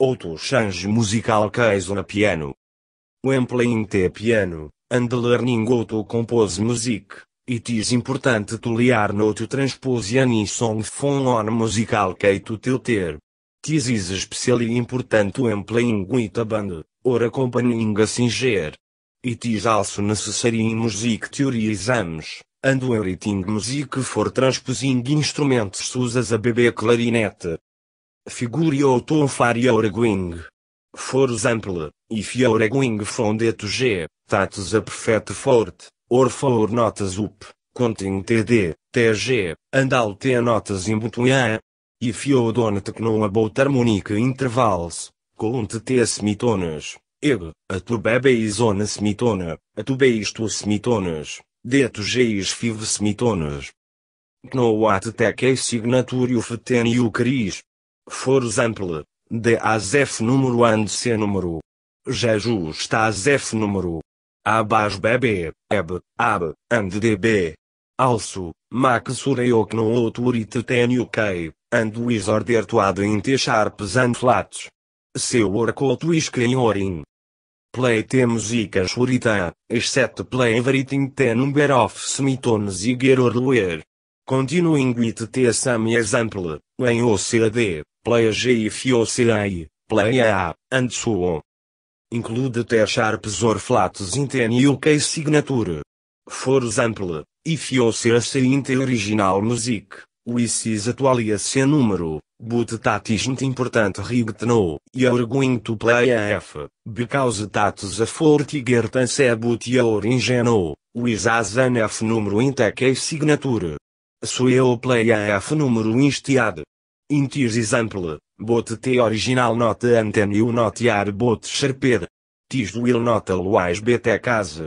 Outro change musical case on piano. When playing the piano, and learning how to compose music, it is important to learn how to transpose any song from on musical key to tilter. This is especially important when playing with a band, or accompanying a singer. It is also necessary in music theory exams, and when writing music for transposing such as a bebê clarinete. Figure tom autonfaria oraguing. For example, if you are going from D to G, that a perfect fort, or for notas up, counting TD, TG, and all T notas in between. If you don't know about harmonic intervals, count T semitones, eg, a tu bebe is on a semitone, a tu B is two semitones, D to G is five semitones. Know what take a signature of ten you example, D De F número and C número. Jesus está F número. Abas BB, EB, AB, and DB. Also, Max Surayok no authority ten UK, and wizard ertuad in T sharps and flats. Seu orcoto is orin. Play temos ica shurita, except play everything ten number of semitones y gerorluer. Continuing with the same example, em OCAD, Play G e GFOCI, Play A, and so on. Include T-sharps or flats in the new case signature. For example, if you search in the original music, which is atually a número, but that isn't important rigged no, you're going to play a F, because that's a fortiger se but your ingenuo, with as an F número in the case signature. So eu play a F número instead. In tis example, bot the original note antenu the new note are both sharper. Tis will not always be the case.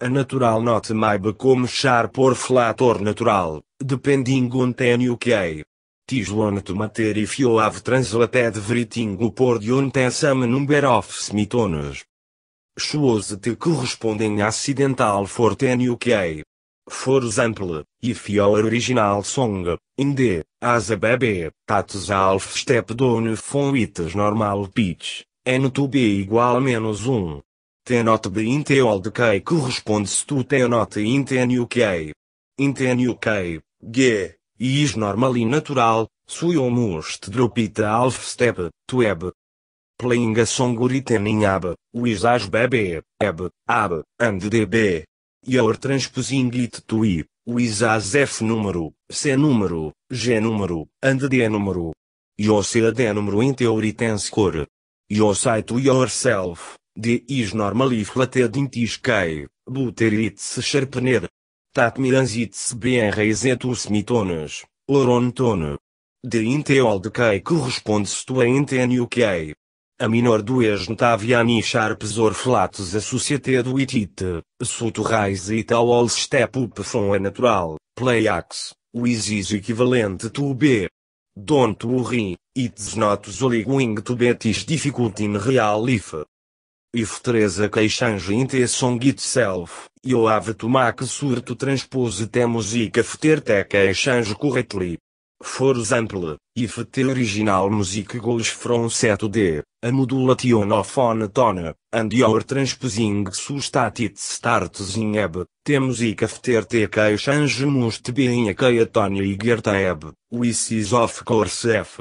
A natural note may become sharp por flat or natural, depending on the new key. This to matter if you have translated everything por on the same number of semitones. Shows the corresponding accidental for the key. For example, if your original song, in the, as a baby, tats half step down from its normal pitch, n to be igual a menos 1. not be the old k corresponds to the new n In the new k g, is normal e natural, so you must drop it half step, to eb. Playing a song written in ab, with as baby, eb, ab, and db. Your transposing it to I, as F número, C número, G número, and D número. Your CAD número in theory tense core. IO site to yourself, D is normally flatted in this key, butter it's sharpened. Tat mirans it's BRZ to semitones, or on tone. The interval de K corresponds to a int and UK a minor do Esntaviani Sharpes Orflatos a Associate do Itite, Suto Raiz e Tal All Step Up From A Natural, Playax, o Isis equivalente to B. Don't worry, it's not only going to be this difficult in real if. If Teresa Queixange song itself, you have to make sure to transpose the music after take exchange correctly. For example, if the original music goes from set D, a modulation of on tone, and your transposing substated starts in eb, the music after the change must be in a tone higher Eb, which is of course F.